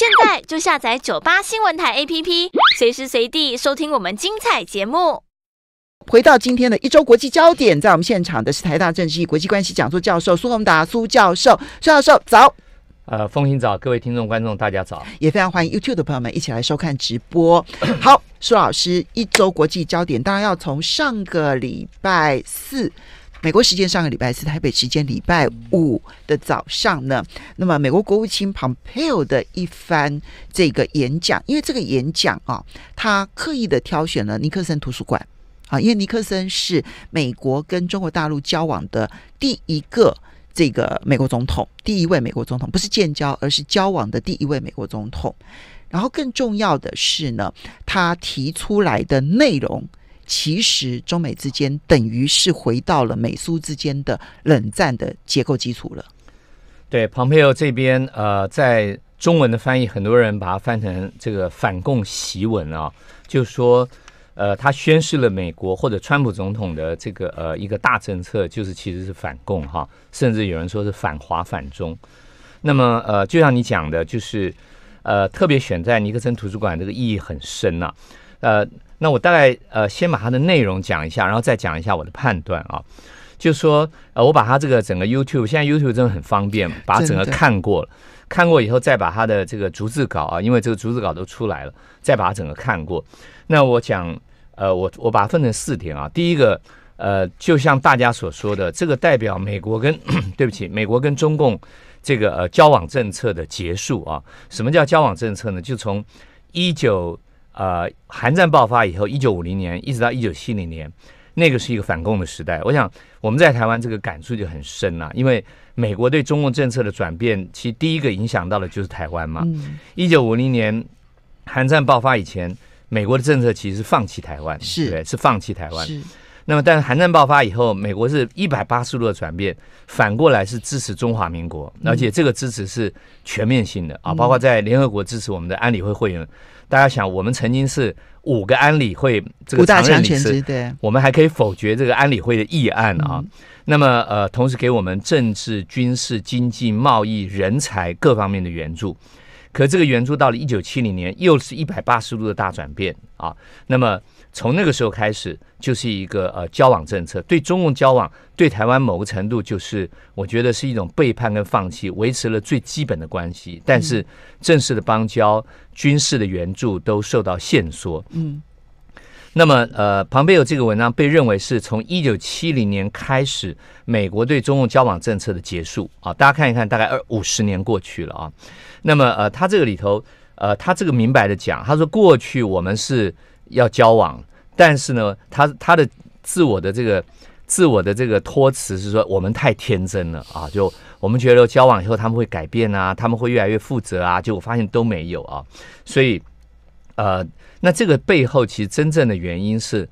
现在就下载九八新闻台 APP，随时随地收听我们精彩节目。回到今天的一周国际焦点，在我们现场的是台大政治系国际关系讲座教授苏宏达苏教授。苏教授，早。呃，风行早，各位听众观众大家早，也非常欢迎 YouTube 的朋友们一起来收看直播。好，苏老师，一周国际焦点当然要从上个礼拜四。美国时间上个礼拜是台北时间礼拜五的早上呢。那么美国国务卿蓬佩奥的一番这个演讲，因为这个演讲啊，他刻意的挑选了尼克森图书馆啊，因为尼克森是美国跟中国大陆交往的第一个这个美国总统，第一位美国总统，不是建交，而是交往的第一位美国总统。然后更重要的是呢，他提出来的内容。其实，中美之间等于是回到了美苏之间的冷战的结构基础了。对，蓬佩奥这边，呃，在中文的翻译，很多人把它翻成这个“反共檄文”啊，就是说，呃，他宣示了美国或者川普总统的这个呃一个大政策，就是其实是反共哈，甚至有人说是反华反中。那么，呃，就像你讲的，就是，呃，特别选在尼克森图书馆，这个意义很深呐，呃。那我大概呃先把它的内容讲一下，然后再讲一下我的判断啊。就说呃我把它这个整个 YouTube，现在 YouTube 真的很方便，把它整个看过了，看过以后再把它的这个逐字稿啊，因为这个逐字稿都出来了，再把它整个看过。那我讲呃我我把它分成四点啊。第一个呃就像大家所说的，这个代表美国跟 对不起美国跟中共这个呃交往政策的结束啊。什么叫交往政策呢？就从一九。呃，韩战爆发以后，一九五零年一直到一九七零年，那个是一个反共的时代。我想我们在台湾这个感触就很深了，因为美国对中共政策的转变，其实第一个影响到的就是台湾嘛。一九五零年，韩战爆发以前，美国的政策其实是放弃台湾，是是放弃台湾。是。那么，但是韩战爆发以后，美国是一百八十度的转变，反过来是支持中华民国，而且这个支持是全面性的啊，包括在联合国支持我们的安理会会员。大家想，我们曾经是五个安理会，这个常任理事，对，我们还可以否决这个安理会的议案啊。那么，呃，同时给我们政治、军事、经济、贸易、人才各方面的援助。可这个援助到了一九七零年，又是一百八十度的大转变啊！那么从那个时候开始，就是一个呃交往政策，对中共交往，对台湾某个程度，就是我觉得是一种背叛跟放弃，维持了最基本的关系，但是正式的邦交、军事的援助都受到限缩。嗯。那么，呃，旁边有这个文章，被认为是从一九七零年开始，美国对中共交往政策的结束啊。大家看一看，大概二五十年过去了啊。那么，呃，他这个里头，呃，他这个明白的讲，他说过去我们是要交往，但是呢，他他的自我的这个自我的这个托词是说，我们太天真了啊，就我们觉得交往以后他们会改变啊，他们会越来越负责啊，结果发现都没有啊，所以，呃。那这个背后其实真正的原因是，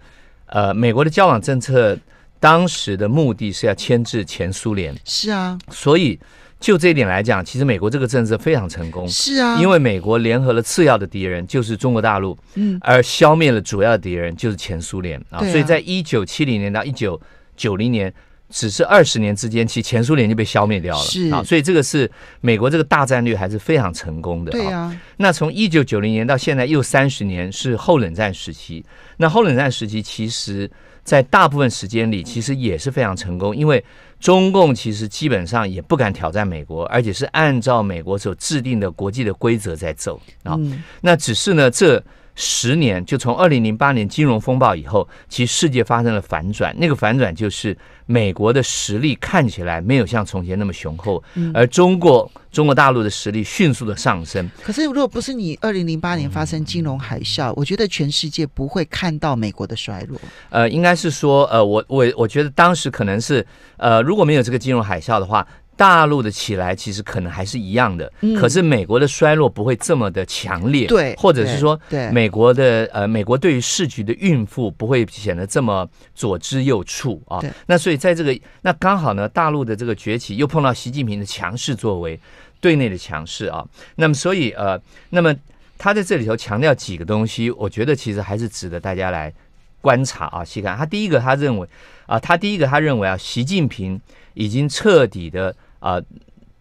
呃，美国的交往政策当时的目的是要牵制前苏联。是啊，所以就这一点来讲，其实美国这个政策非常成功。是啊，因为美国联合了次要的敌人，就是中国大陆，嗯，而消灭了主要敌人，就是前苏联啊。所以在一九七零年到一九九零年。只是二十年之间，其实前苏联就被消灭掉了啊！所以这个是美国这个大战略还是非常成功的。对啊，那从一九九零年到现在又三十年是后冷战时期。那后冷战时期其实，在大部分时间里其实也是非常成功，因为中共其实基本上也不敢挑战美国，而且是按照美国所制定的国际的规则在走啊。那只是呢这。十年就从二零零八年金融风暴以后，其实世界发生了反转。那个反转就是美国的实力看起来没有像从前那么雄厚，而中国中国大陆的实力迅速的上升。可是，如果不是你二零零八年发生金融海啸，我觉得全世界不会看到美国的衰落。呃，应该是说，呃，我我我觉得当时可能是，呃，如果没有这个金融海啸的话。大陆的起来其实可能还是一样的，可是美国的衰落不会这么的强烈，对，或者是说，对，美国的呃，美国对于市局的孕妇不会显得这么左支右绌啊。那所以在这个那刚好呢，大陆的这个崛起又碰到习近平的强势作为，对内的强势啊。那么所以呃，那么他在这里头强调几个东西，我觉得其实还是值得大家来观察啊，细看。他第一个，他认为啊，他第一个他认为啊，习近平已经彻底的。啊，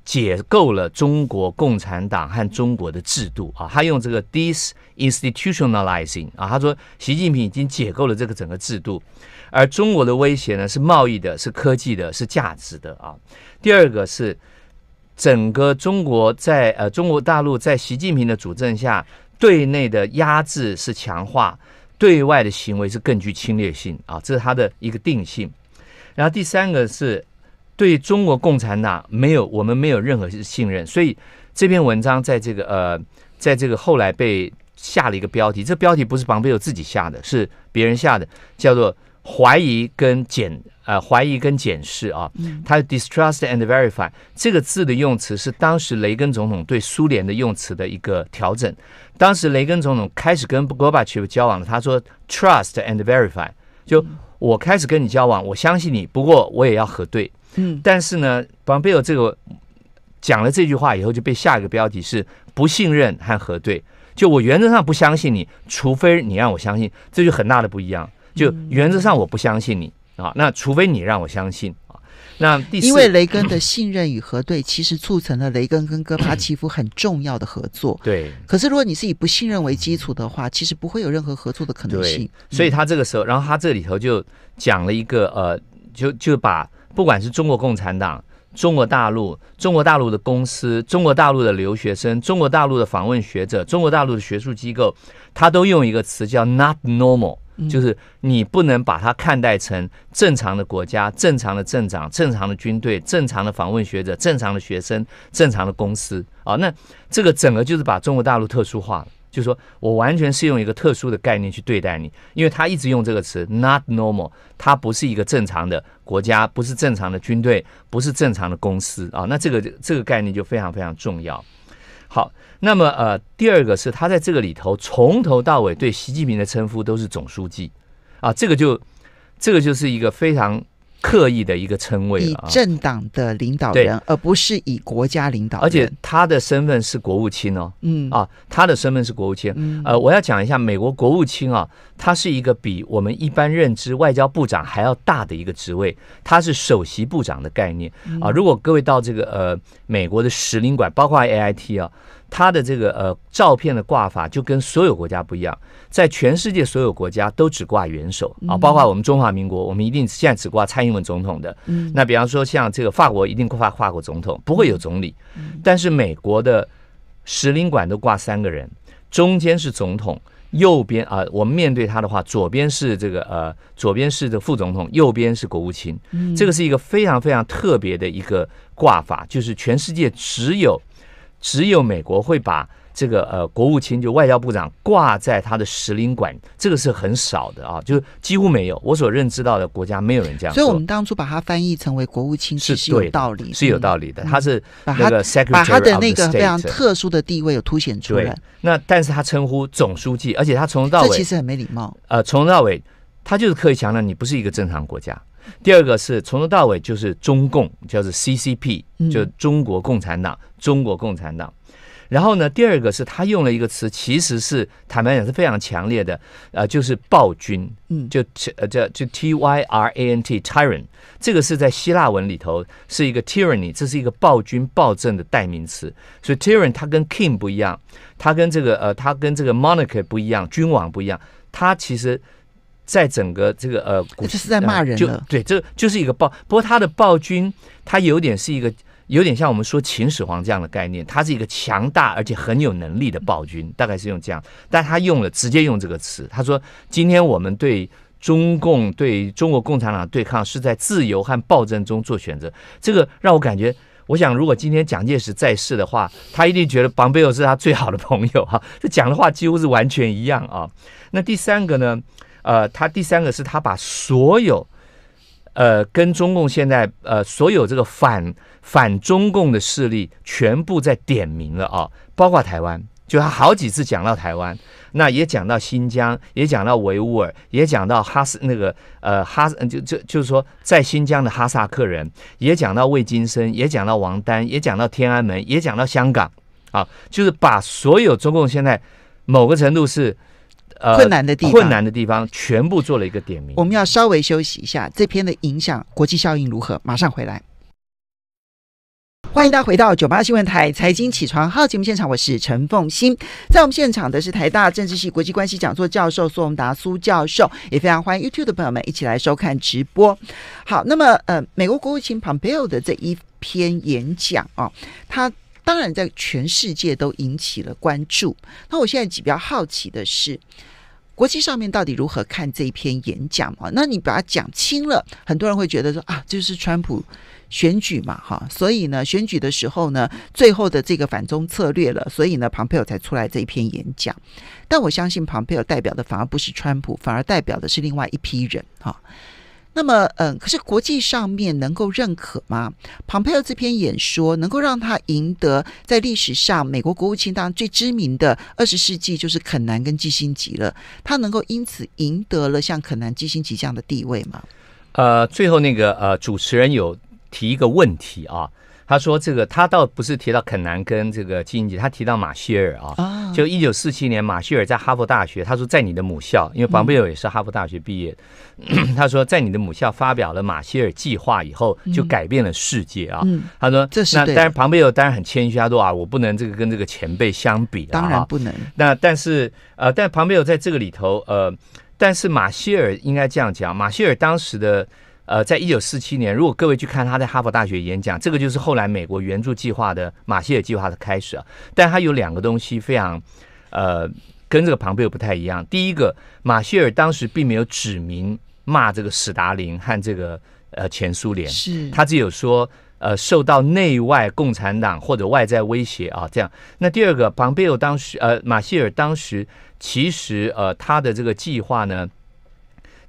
解构了中国共产党和中国的制度啊，他用这个 disinstitutionalizing 啊，他说习近平已经解构了这个整个制度，而中国的威胁呢是贸易的，是科技的，是价值的啊。第二个是整个中国在呃中国大陆在习近平的主政下，对内的压制是强化，对外的行为是更具侵略性啊，这是他的一个定性。然后第三个是。对中国共产党没有我们没有任何信任，所以这篇文章在这个呃，在这个后来被下了一个标题，这标题不是庞贝有自己下的，是别人下的，叫做“怀疑跟检”呃，“怀疑跟检视”啊。他 “distrust and verify” 这个字的用词是当时雷根总统对苏联的用词的一个调整。当时雷根总统开始跟 Gorbachev 交往了，他说 “trust and verify”，就我开始跟你交往，我相信你，不过我也要核对。嗯，但是呢，蓬贝尔这个讲了这句话以后，就被下一个标题是不信任和核对。就我原则上不相信你，除非你让我相信，这就很大的不一样。就原则上我不相信你啊，那除非你让我相信啊。那第四，因为雷根的信任与核对，其实促成了雷根跟戈巴奇夫很重要的合作。对。可是如果你是以不信任为基础的话，其实不会有任何合作的可能性。所以他这个时候，然后他这里头就讲了一个呃，就就把。不管是中国共产党、中国大陆、中国大陆的公司、中国大陆的留学生、中国大陆的访问学者、中国大陆的学术机构，他都用一个词叫 “not normal”，就是你不能把它看待成正常的国家、正常的政党、正常的军队、正常的访问学者、正常的学生、正常的公司。啊，那这个整个就是把中国大陆特殊化了。就是说我完全是用一个特殊的概念去对待你，因为他一直用这个词 “not normal”，他不是一个正常的国家，不是正常的军队，不是正常的公司啊。那这个这个概念就非常非常重要。好，那么呃，第二个是他在这个里头从头到尾对习近平的称呼都是总书记，啊，这个就这个就是一个非常。刻意的一个称谓了，政党的领导人，而不是以国家领导人。而且他的身份是国务卿哦，嗯啊，他的身份是国务卿。呃，我要讲一下美国国务卿啊，他是一个比我们一般认知外交部长还要大的一个职位，他是首席部长的概念啊。如果各位到这个呃美国的使领馆，包括 A I T 啊。他的这个呃照片的挂法就跟所有国家不一样，在全世界所有国家都只挂元首啊，包括我们中华民国，我们一定现在只挂蔡英文总统的。嗯，那比方说像这个法国一定挂法国总统，不会有总理。嗯，但是美国的使领馆都挂三个人，中间是总统，右边啊，我们面对他的话，左边是这个呃，左边是这副总统，右边是国务卿。嗯，这个是一个非常非常特别的一个挂法，就是全世界只有。只有美国会把这个呃国务卿就外交部长挂在他的使领馆，这个是很少的啊，就是几乎没有我所认知到的国家没有人这样。所以，我们当初把它翻译成为国务卿是有道理，是有道理的。他是把这个把他的那个非常特殊的地位有凸显出来。那但是他称呼总书记，而且他从头到尾这其实很没礼貌。呃，从头到尾他就是刻意强调你不是一个正常国家。第二个是从头到尾就是中共，叫做 CCP，就中国共产党，中国共产党。然后呢，第二个是他用了一个词，其实是坦白讲是非常强烈的，呃，就是暴君，嗯，就呃叫就 tyrant，tyrant，这个是在希腊文里头是一个 tyranny，这是一个暴君暴政的代名词。所以 tyrant 它跟 king 不一样，它跟这个呃它跟这个 monarch 不一样，君王不一样，它其实。在整个这个呃，这是在骂人就对，这就是一个暴。不过他的暴君，他有点是一个，有点像我们说秦始皇这样的概念。他是一个强大而且很有能力的暴君，大概是用这样。但他用了直接用这个词，他说：“今天我们对中共、对中国共产党对抗，是在自由和暴政中做选择。”这个让我感觉，我想如果今天蒋介石在世的话，他一定觉得班贝尔是他最好的朋友哈。这讲的话几乎是完全一样啊。那第三个呢？呃，他第三个是他把所有，呃，跟中共现在呃所有这个反反中共的势力全部在点名了啊，包括台湾，就他好几次讲到台湾，那也讲到新疆，也讲到维吾尔，也讲到哈斯那个呃哈，就就就是说在新疆的哈萨克人，也讲到魏金生，也讲到王丹，也讲到天安门，也讲到香港，啊，就是把所有中共现在某个程度是。困难的地困难的地方全部做了一个点名。我们要稍微休息一下，这篇的影响国际效应如何？马上回来，欢迎大家回到九八新闻台财经起床号节目现场，我是陈凤欣。在我们现场的是台大政治系国际关系讲座教授苏荣达苏教授，也非常欢迎 YouTube 的朋友们一起来收看直播。好，那么呃，美国国务卿 Pompeo 的这一篇演讲啊，他。当然，在全世界都引起了关注。那我现在比较好奇的是，国际上面到底如何看这一篇演讲？哈，那你把它讲清了，很多人会觉得说啊，就是川普选举嘛，哈。所以呢，选举的时候呢，最后的这个反中策略了，所以呢，庞培尔才出来这一篇演讲。但我相信，庞培尔代表的反而不是川普，反而代表的是另外一批人，哈。那么，嗯，可是国际上面能够认可吗？蓬佩奥这篇演说能够让他赢得在历史上美国国务卿当中最知名的二十世纪就是肯南跟基辛格了。他能够因此赢得了像肯南、基辛格这样的地位吗？呃，最后那个呃主持人有提一个问题啊。他说：“这个他倒不是提到肯南跟这个基辛他提到马歇尔啊。就一九四七年，马歇尔在哈佛大学，他说在你的母校，因为庞贝有也是哈佛大学毕业。他说在你的母校发表了马歇尔计划以后，就改变了世界啊。他说这是那，但是庞贝有当然很谦虚，他说啊，我不能这个跟这个前辈相比，当然不能。那但是呃，但庞贝有在这个里头呃，但是马歇尔应该这样讲，马歇尔当时的。”呃，在一九四七年，如果各位去看他在哈佛大学演讲，这个就是后来美国援助计划的马歇尔计划的开始啊。但他有两个东西非常，呃，跟这个庞贝尔不太一样。第一个，马歇尔当时并没有指名骂这个史达林和这个呃前苏联，是他只有说呃受到内外共产党或者外在威胁啊这样。那第二个，庞贝尔当时呃，马歇尔当时其实呃他的这个计划呢。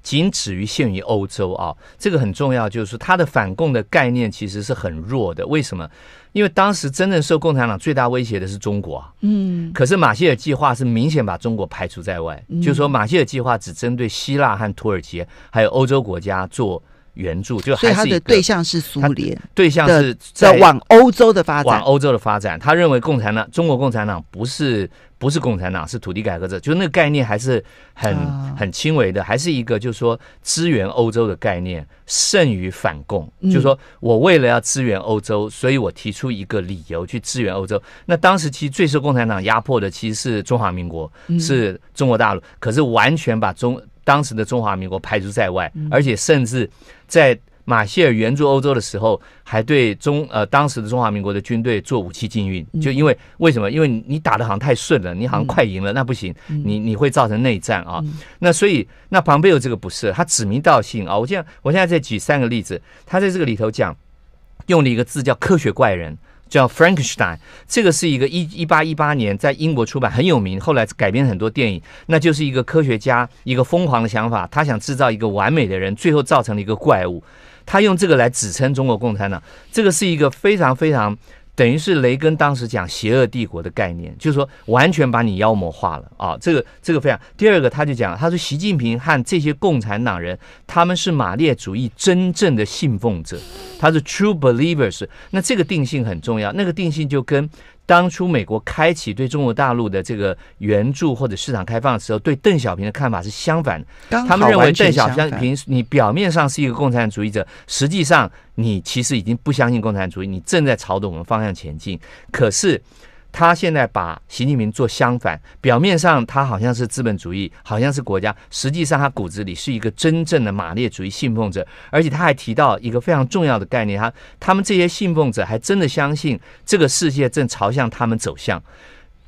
仅止于限于欧洲啊，这个很重要，就是他的反共的概念其实是很弱的。为什么？因为当时真正受共产党最大威胁的是中国。嗯。可是马歇尔计划是明显把中国排除在外，就是说马歇尔计划只针对希腊和土耳其，还有欧洲国家做援助，就所以的对象是苏联，对象是在往欧洲的发展，往欧洲的发展。他认为共产党，中国共产党不是。不是共产党，是土地改革者，就那个概念还是很很轻微的，还是一个就是说支援欧洲的概念，胜于反共。就是说我为了要支援欧洲，所以我提出一个理由去支援欧洲。那当时其实最受共产党压迫的其实是中华民国，是中国大陆，可是完全把中当时的中华民国排除在外，而且甚至在。马歇尔援助欧洲的时候，还对中呃当时的中华民国的军队做武器禁运，就因为为什么？因为你打的好像太顺了，你好像快赢了，那不行，你你会造成内战啊。那所以那庞贝有这个不是他指名道姓啊。我现在我现在再举三个例子，他在这个里头讲，用了一个字叫“科学怪人”，叫 Frankenstein。这个是一个一一八一八年在英国出版很有名，后来改编很多电影，那就是一个科学家一个疯狂的想法，他想制造一个完美的人，最后造成了一个怪物。他用这个来指称中国共产党，这个是一个非常非常，等于是雷根当时讲“邪恶帝国”的概念，就是说完全把你妖魔化了啊！这个这个非常。第二个，他就讲，他说习近平和这些共产党人，他们是马列主义真正的信奉者，他是 true believers。那这个定性很重要，那个定性就跟。当初美国开启对中国大陆的这个援助或者市场开放的时候，对邓小平的看法是相反，他们认为邓小平，你表面上是一个共产主义者，实际上你其实已经不相信共产主义，你正在朝着我们方向前进，可是。他现在把习近平做相反，表面上他好像是资本主义，好像是国家，实际上他骨子里是一个真正的马列主义信奉者，而且他还提到一个非常重要的概念，他他们这些信奉者还真的相信这个世界正朝向他们走向。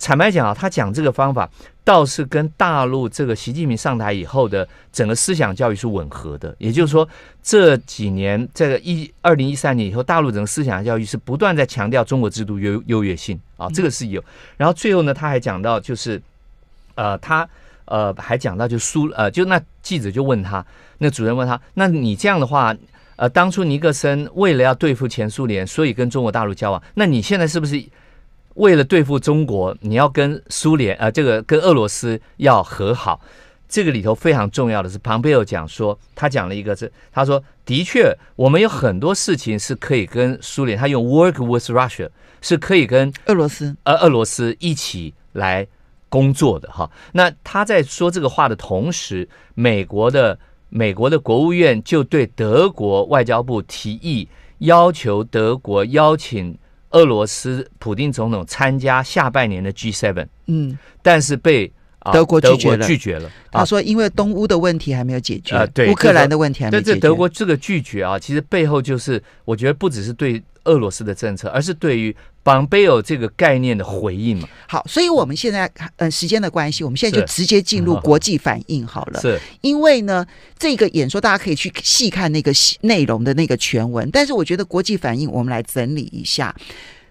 坦白讲啊，他讲这个方法倒是跟大陆这个习近平上台以后的整个思想教育是吻合的。也就是说，这几年这个一二零一三年以后，大陆整个思想教育是不断在强调中国制度优优越性啊，这个是有。然后最后呢，他还讲到就是，呃，他呃还讲到就苏呃就那记者就问他，那主任问他，那你这样的话，呃，当初尼克森为了要对付前苏联，所以跟中国大陆交往，那你现在是不是？为了对付中国，你要跟苏联，呃，这个跟俄罗斯要和好，这个里头非常重要的是，庞贝尔讲说，他讲了一个是，他说的确，我们有很多事情是可以跟苏联，他用 work with Russia 是可以跟俄罗斯，呃，俄罗斯一起来工作的哈。那他在说这个话的同时，美国的美国的国务院就对德国外交部提议，要求德国邀请。俄罗斯普丁总统参加下半年的 G7，嗯，但是被德国拒绝了。拒绝了，他说因为东乌的问题还没有解决，乌克兰的问题还没解决。这德国这个拒绝啊，其实背后就是，我觉得不只是对。俄罗斯的政策，而是对于“绑贝尔”这个概念的回应嘛？好，所以我们现在，嗯，时间的关系，我们现在就直接进入国际反应好了。是，因为呢，这个演说大家可以去细看那个内容的那个全文。但是，我觉得国际反应，我们来整理一下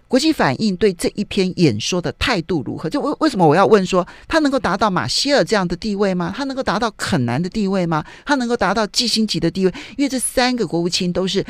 国际反应对这一篇演说的态度如何？就为为什么我要问说，他能够达到马歇尔这样的地位吗？他能够达到肯南的地位吗？他能够达到基辛级的地位？因为这三个国务卿都是。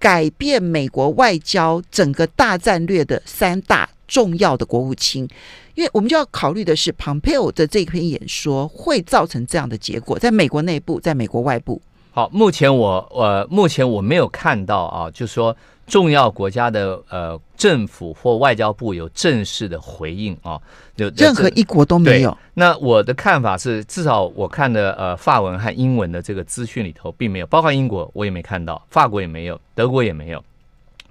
改变美国外交整个大战略的三大重要的国务卿，因为我们就要考虑的是蓬佩奥的这篇演说会造成这样的结果，在美国内部，在美国外部。好，目前我呃，目前我没有看到啊，就说。重要国家的呃政府或外交部有正式的回应啊，就任何一国都没有。那我的看法是，至少我看的呃法文和英文的这个资讯里头并没有，包括英国我也没看到，法国也没有，德国也没有，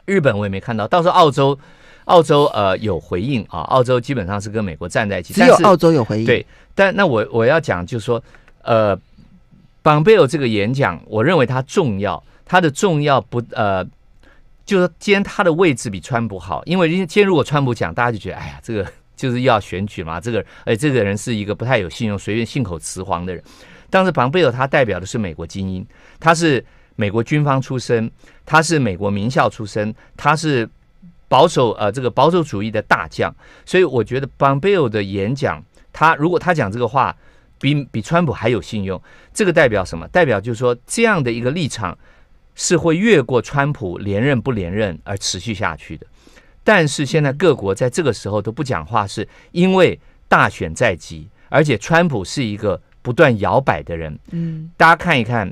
日本我也没看到。到时候澳洲，澳洲呃有回应啊，澳洲基本上是跟美国站在一起，只有澳洲有回应。对，但那我我要讲就是说，呃，班贝尔这个演讲，我认为它重要，它的重要不呃。就是，今天他的位置比川普好，因为今天如果川普讲，大家就觉得，哎呀，这个 就是要选举嘛，这个，哎，这个人是一个不太有信用、随便信口雌黄的人。但是蓬贝尔他代表的是美国精英，他是美国军方出身，他是美国名校出身，他是保守呃这个保守主义的大将，所以我觉得蓬贝尔的演讲，他如果他讲这个话，比比川普还有信用，这个代表什么？代表就是说这样的一个立场。是会越过川普连任不连任而持续下去的，但是现在各国在这个时候都不讲话，是因为大选在即，而且川普是一个不断摇摆的人。嗯，大家看一看，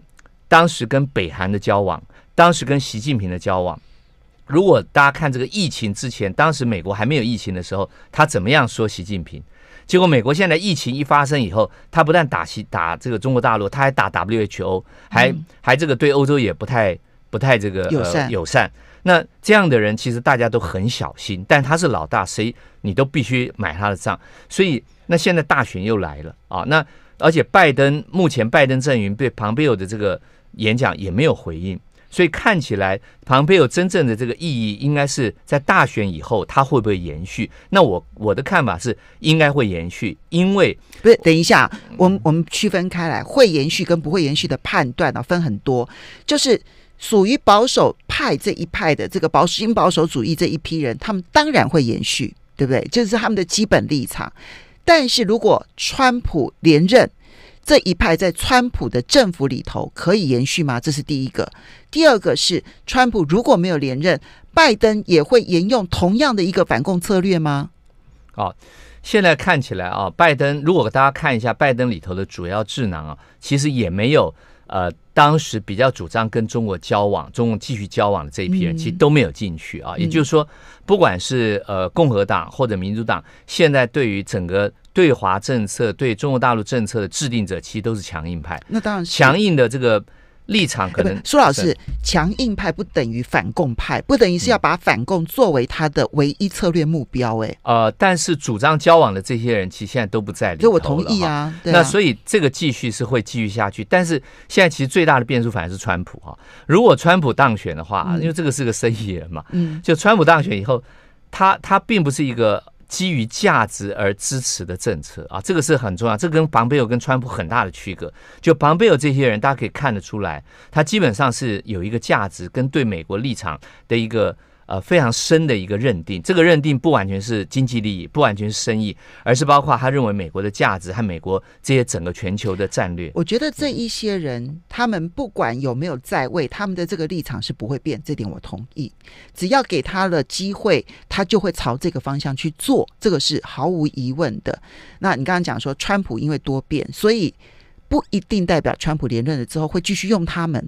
当时跟北韩的交往，当时跟习近平的交往，如果大家看这个疫情之前，当时美国还没有疫情的时候，他怎么样说习近平？结果美国现在疫情一发生以后，他不但打西打这个中国大陆，他还打 WHO，还还这个对欧洲也不太不太这个友善友善。那这样的人其实大家都很小心，但他是老大，谁你都必须买他的账。所以那现在大选又来了啊！那而且拜登目前拜登阵营对庞贝尔的这个演讲也没有回应。所以看起来，旁边有真正的这个意义，应该是在大选以后，它会不会延续？那我我的看法是，应该会延续，因为不是等一下，我们我们区分开来，会延续跟不会延续的判断呢，分很多，就是属于保守派这一派的这个保守新保守主义这一批人，他们当然会延续，对不对？就是他们的基本立场。但是如果川普连任，这一派在川普的政府里头可以延续吗？这是第一个。第二个是，川普如果没有连任，拜登也会沿用同样的一个反共策略吗？哦，现在看起来啊，拜登如果大家看一下拜登里头的主要智囊啊，其实也没有呃，当时比较主张跟中国交往、中共继续交往的这一批人，其实都没有进去啊。也就是说，不管是呃共和党或者民主党，现在对于整个。对华政策对中国大陆政策的制定者，其实都是强硬派。那当然是强硬的这个立场，可能苏老师，强硬派不等于反共派，不等于是要把反共作为他的唯一策略目标。哎，呃，但是主张交往的这些人，其实现在都不在里头啊。那所以这个继续是会继续下去，但是现在其实最大的变数反而是川普哈。如果川普当选的话，因为这个是个生意人嘛，嗯，就川普当选以后，他他并不是一个。基于价值而支持的政策啊，这个是很重要。这跟庞贝尔跟川普很大的区隔。就庞贝尔这些人，大家可以看得出来，他基本上是有一个价值跟对美国立场的一个。呃，非常深的一个认定，这个认定不完全是经济利益，不完全是生意，而是包括他认为美国的价值和美国这些整个全球的战略。我觉得这一些人，他们不管有没有在位，他们的这个立场是不会变，这点我同意。只要给他了机会，他就会朝这个方向去做，这个是毫无疑问的。那你刚刚讲说，川普因为多变，所以不一定代表川普连任了之后会继续用他们。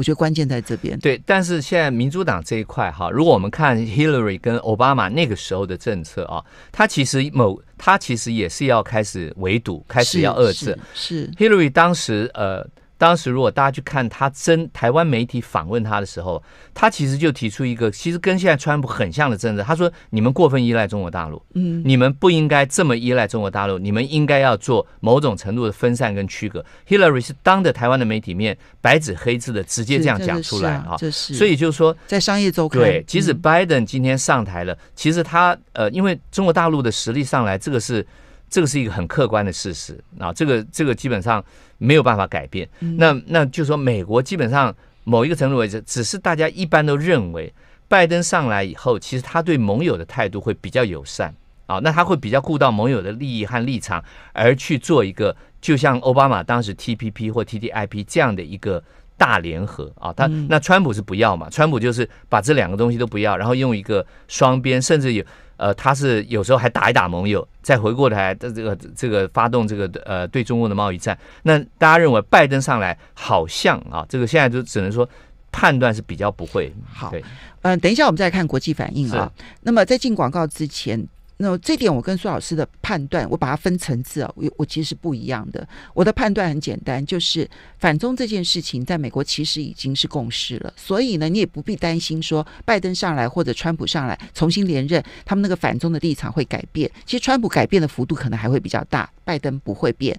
我觉得关键在这边。对，但是现在民主党这一块哈，如果我们看 Hillary 跟奥巴马那个时候的政策啊，他其实某他其实也是要开始围堵，开始要遏制。是，Hillary 当时呃。当时如果大家去看他争台湾媒体访问他的时候，他其实就提出一个，其实跟现在川普很像的政策。他说：“你们过分依赖中国大陆，嗯，你们不应该这么依赖中国大陆，你们应该要做某种程度的分散跟区隔。” Hillary 是当着台湾的媒体面，白纸黑字的直接这样讲出来啊，这是。所以就是说，在商业周刊对，即使 Biden 今天上台了，其实他呃，因为中国大陆的实力上来，这个是这个是一个很客观的事实啊，这个这个基本上。没有办法改变，那那就说美国基本上某一个程度为止，只是大家一般都认为，拜登上来以后，其实他对盟友的态度会比较友善啊，那他会比较顾到盟友的利益和立场，而去做一个就像奥巴马当时 T P P 或 T T I P 这样的一个大联合啊，他那川普是不要嘛，川普就是把这两个东西都不要，然后用一个双边，甚至有。呃，他是有时候还打一打盟友，再回过来的这个这个发动这个呃对中国的贸易战。那大家认为拜登上来好像啊，这个现在就只能说判断是比较不会好。嗯，等一下我们再看国际反应啊。那么在进广告之前。那这点我跟苏老师的判断，我把它分层次啊，我我其实是不一样的。我的判断很简单，就是反中这件事情在美国其实已经是共识了，所以呢，你也不必担心说拜登上来或者川普上来重新连任，他们那个反中的立场会改变。其实川普改变的幅度可能还会比较大，拜登不会变，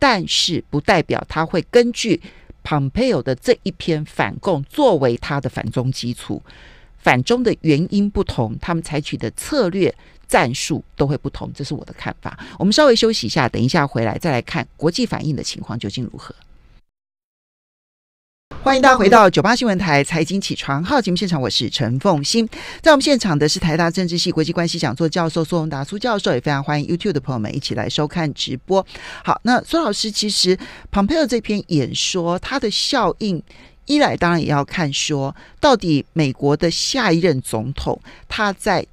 但是不代表他会根据 Pompeo 的这一篇反共作为他的反中基础。反中的原因不同，他们采取的策略。战术都会不同，这是我的看法。我们稍微休息一下，等一下回来再来看国际反应的情况究竟如何。欢迎大家回到九八新闻台财经起床号节目现场，我是陈凤欣。在我们现场的是台大政治系国际关系讲座教授苏荣达苏教授，也非常欢迎 YouTube 的朋友们一起来收看直播。好，那苏老师，其实 Pompeo 这篇演说，它的效应一来当然也要看说，到底美国的下一任总统他在。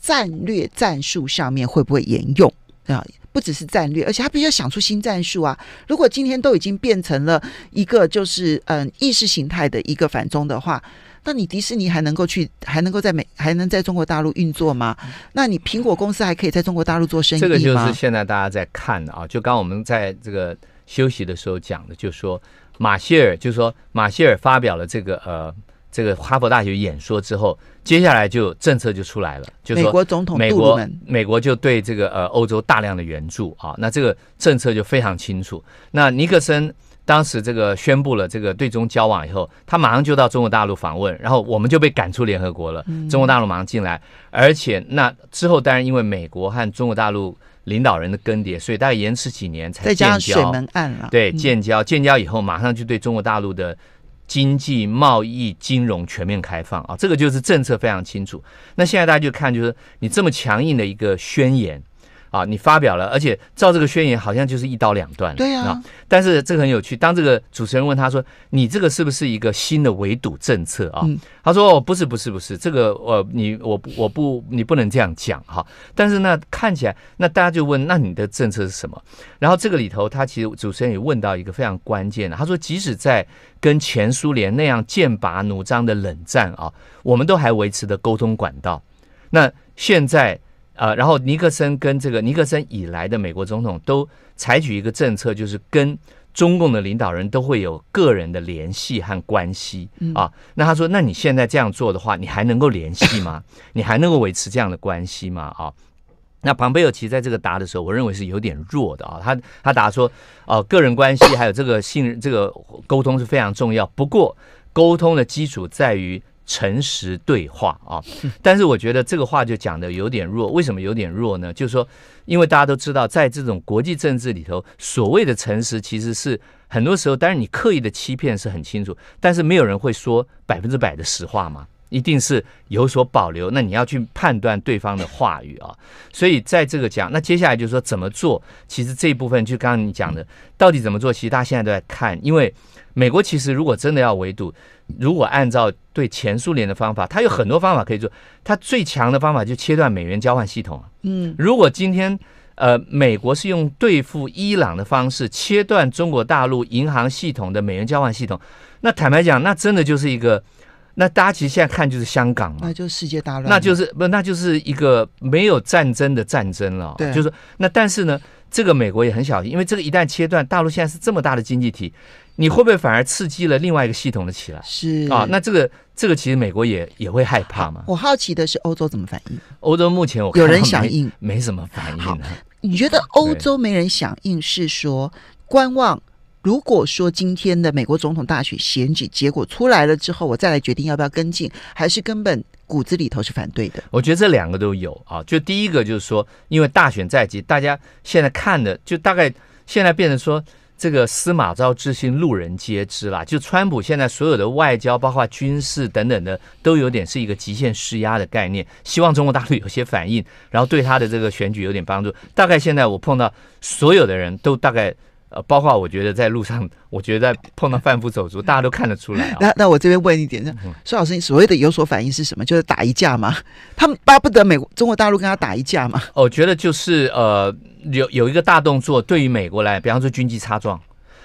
战略战术上面会不会沿用啊？不只是战略，而且他必须要想出新战术啊！如果今天都已经变成了一个就是嗯意识形态的一个反中的话，那你迪士尼还能够去，还能够在美，还能在中国大陆运作吗？那你苹果公司还可以在中国大陆做生意吗？这个就是现在大家在看的啊！就刚我们在这个休息的时候讲的，就说马歇尔，就说马歇尔发表了这个呃。这个哈佛大学演说之后，接下来就政策就出来了，就说美国总统美国美国就对这个呃欧洲大量的援助啊，那这个政策就非常清楚。那尼克森当时这个宣布了这个对中交往以后，他马上就到中国大陆访问，然后我们就被赶出联合国了。中国大陆马上进来，而且那之后当然因为美国和中国大陆领导人的更迭，所以大概延迟几年才建交。水门案了，对建交建交以后，马上就对中国大陆的。经济、贸易、金融全面开放啊，这个就是政策非常清楚。那现在大家就看，就是你这么强硬的一个宣言。啊，你发表了，而且照这个宣言，好像就是一刀两断了。对啊，但是这个很有趣。当这个主持人问他说：“你这个是不是一个新的围堵政策啊？”他说：“哦，不是，不是，不是，这个呃，你我我不，你不能这样讲哈。”但是呢，看起来那大家就问：“那你的政策是什么？”然后这个里头，他其实主持人也问到一个非常关键的。他说：“即使在跟前苏联那样剑拔弩张的冷战啊，我们都还维持的沟通管道。那现在。”呃，然后尼克森跟这个尼克森以来的美国总统都采取一个政策，就是跟中共的领导人都会有个人的联系和关系啊。那他说，那你现在这样做的话，你还能够联系吗？你还能够维持这样的关系吗？啊？那庞贝尔其实在这个答的时候，我认为是有点弱的啊。他他答说，呃，个人关系还有这个信任、这个沟通是非常重要，不过沟通的基础在于。诚实对话啊，但是我觉得这个话就讲的有点弱。为什么有点弱呢？就是说，因为大家都知道，在这种国际政治里头，所谓的诚实其实是很多时候，当然你刻意的欺骗是很清楚，但是没有人会说百分之百的实话吗？一定是有所保留，那你要去判断对方的话语啊。所以在这个讲，那接下来就是说怎么做？其实这一部分就刚刚你讲的，到底怎么做？其实大家现在都在看，因为美国其实如果真的要围堵，如果按照对前苏联的方法，它有很多方法可以做，它最强的方法就切断美元交换系统。嗯，如果今天呃美国是用对付伊朗的方式切断中国大陆银行系统的美元交换系统，那坦白讲，那真的就是一个。那大家其实现在看就是香港嘛，那就是世界大乱，那就是不，那就是一个没有战争的战争了。对，就是那，但是呢，这个美国也很小心，因为这个一旦切断，大陆现在是这么大的经济体，你会不会反而刺激了另外一个系统的起来？是啊，那这个这个其实美国也也会害怕嘛。我好奇的是欧洲怎么反应？欧洲目前我看有人响应，没什么反应。呢。你觉得欧洲没人响应是说观望？如果说今天的美国总统大选选举结果出来了之后，我再来决定要不要跟进，还是根本骨子里头是反对的？我觉得这两个都有啊。就第一个就是说，因为大选在即，大家现在看的就大概现在变成说，这个司马昭之心，路人皆知啦。就川普现在所有的外交，包括军事等等的，都有点是一个极限施压的概念，希望中国大陆有些反应，然后对他的这个选举有点帮助。大概现在我碰到所有的人都大概。呃，包括我觉得在路上，我觉得碰到贩夫走卒，大家都看得出来。那那我这边问一点，那苏老师，你所谓的有所反应是什么？就是打一架吗？他们巴不得美国、中国大陆跟他打一架吗？我觉得就是呃，有有一个大动作，对于美国来，比方说军机擦撞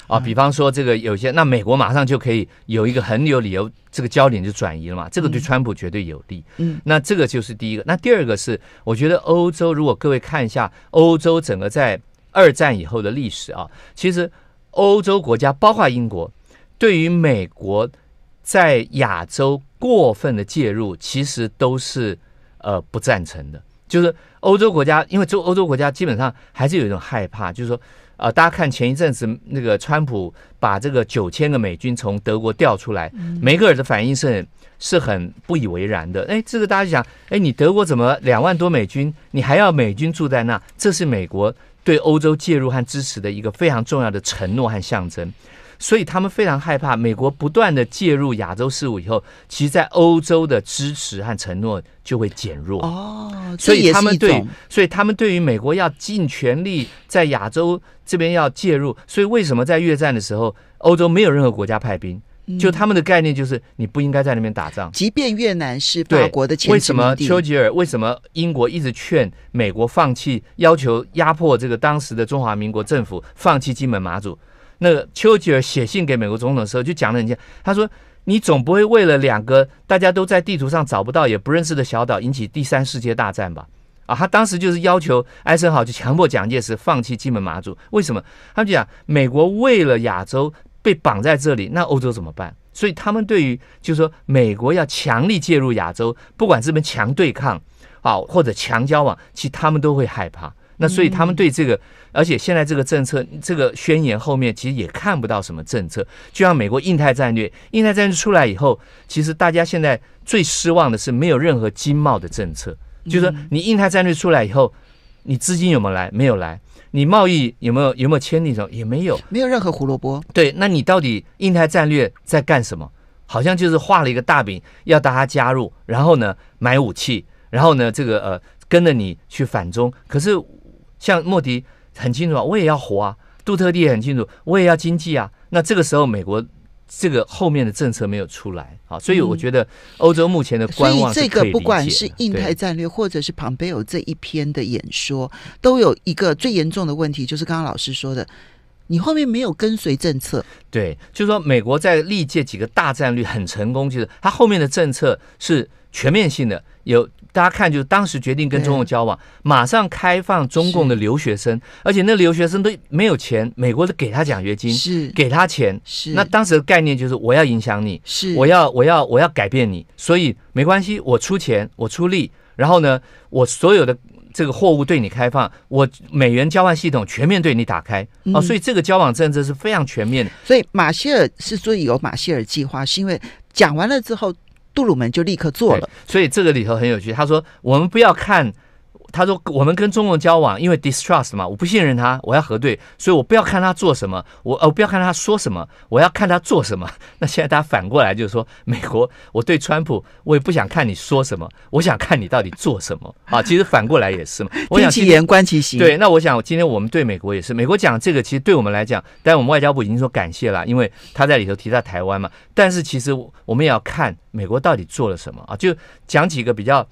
啊，比方说这个有些，那美国马上就可以有一个很有理由，这个焦点就转移了嘛。这个对川普绝对有利。嗯，那这个就是第一个。那第二个是，我觉得欧洲，如果各位看一下欧洲整个在。二战以后的历史啊，其实欧洲国家，包括英国，对于美国在亚洲过分的介入，其实都是呃不赞成的。就是欧洲国家，因为中欧洲国家基本上还是有一种害怕，就是说呃，大家看前一阵子那个川普把这个九千个美军从德国调出来，梅克尔的反应是是很不以为然的。哎，这个大家想，哎，你德国怎么两万多美军，你还要美军住在那？这是美国。对欧洲介入和支持的一个非常重要的承诺和象征，所以他们非常害怕美国不断的介入亚洲事务以后，其实在欧洲的支持和承诺就会减弱。哦，所以他们对，所以他们对于美国要尽全力在亚洲这边要介入，所以为什么在越战的时候，欧洲没有任何国家派兵？就他们的概念就是你不应该在那边打仗，即便越南是法国的。为什么丘吉尔为什么英国一直劝美国放弃要求压迫这个当时的中华民国政府放弃金门马祖？那个丘吉尔写信给美国总统的时候就讲了人家，他说你总不会为了两个大家都在地图上找不到也不认识的小岛引起第三世界大战吧？啊，他当时就是要求艾森豪就强迫蒋介石放弃金门马祖。为什么？他们讲美国为了亚洲。被绑在这里，那欧洲怎么办？所以他们对于就是说美国要强力介入亚洲，不管这边强对抗好或者强交往，其实他们都会害怕。那所以他们对这个，而且现在这个政策、这个宣言后面其实也看不到什么政策。就像美国印太战略，印太战略出来以后，其实大家现在最失望的是没有任何经贸的政策。就是说你印太战略出来以后，你资金有没有来？没有来。你贸易有没有有没有签那种也没有，没有任何胡萝卜。对，那你到底印太战略在干什么？好像就是画了一个大饼，要大家加入，然后呢买武器，然后呢这个呃跟着你去反中。可是像莫迪很清楚啊，我也要活啊；杜特蒂也很清楚，我也要经济啊。那这个时候美国。这个后面的政策没有出来啊，所以我觉得欧洲目前的观望是可以所以这个不管是印太战略，或者是庞贝有这一篇的演说，都有一个最严重的问题，就是刚刚老师说的，你后面没有跟随政策。对，就是说美国在历届几个大战略很成功，就是它后面的政策是全面性的，有。大家看，就是当时决定跟中共交往，马上开放中共的留学生，而且那留学生都没有钱，美国都给他奖学金，是给他钱。是那当时的概念就是我要影响你，是我要我要我要改变你，所以没关系，我出钱，我出力，然后呢，我所有的这个货物对你开放，我美元交换系统全面对你打开哦，所以这个交往政策是非常全面的。所以马歇尔是所以有马歇尔计划，是因为讲完了之后。杜鲁门就立刻做了，所以这个里头很有趣。他说：“我们不要看。”他说：“我们跟中共交往，因为 distrust 嘛，我不信任他，我要核对，所以我不要看他做什么，我呃不要看他说什么，我要看他做什么。那现在大家反过来就是说，美国，我对川普，我也不想看你说什么，我想看你到底做什么啊。其实反过来也是嘛，我想其言观其行。对，那我想今天我们对美国也是，美国讲这个其实对我们来讲，但我们外交部已经说感谢了，因为他在里头提到台湾嘛。但是其实我们也要看美国到底做了什么啊，就讲几个比较。”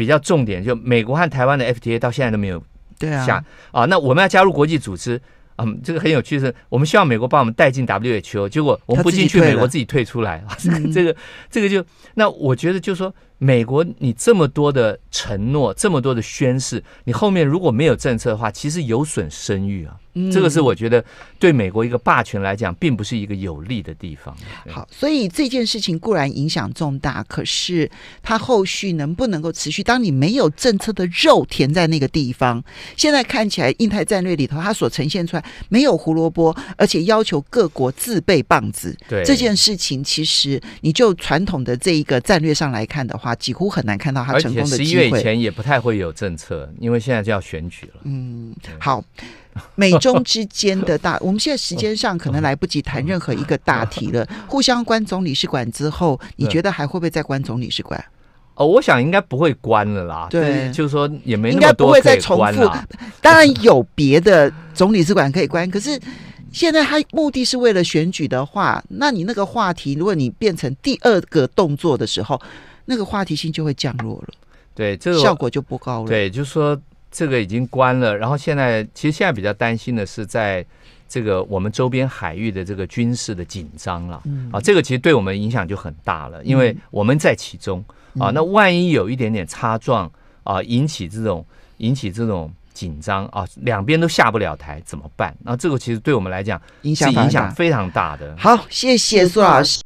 比较重点就美国和台湾的 FTA 到现在都没有下啊，那我们要加入国际组织嗯，这个很有趣，是我们希望美国把我们带进 WHO，结果我们不进去，美国自己退出来，这个这个就那我觉得就说。美国，你这么多的承诺，这么多的宣誓，你后面如果没有政策的话，其实有损声誉啊。这个是我觉得对美国一个霸权来讲，并不是一个有利的地方。好，所以这件事情固然影响重大，可是它后续能不能够持续？当你没有政策的肉填在那个地方，现在看起来，印太战略里头它所呈现出来没有胡萝卜，而且要求各国自备棒子，对这件事情其实你就传统的这一个战略上来看的话。几乎很难看到他成功的机会。十一月以前也不太会有政策，因为现在就要选举了。嗯，好，美中之间的大，我们现在时间上可能来不及谈任何一个大题了。互相关总领事馆之后，你觉得还会不会再关总领事馆？哦，我想应该不会关了啦。对，就是说也没那么多可以重复。当然有别的总理事馆可以关，可是现在他目的是为了选举的话，那你那个话题，如果你变成第二个动作的时候。那个话题性就会降落了，对这个效果就不高了。对，就是说这个已经关了。然后现在，其实现在比较担心的是，在这个我们周边海域的这个军事的紧张了啊，这个其实对我们影响就很大了，因为我们在其中啊。那万一有一点点擦撞啊，引起这种引起这种紧张啊，两边都下不了台怎么办？那这个其实对我们来讲影响影响非常大的。好，谢谢苏老师。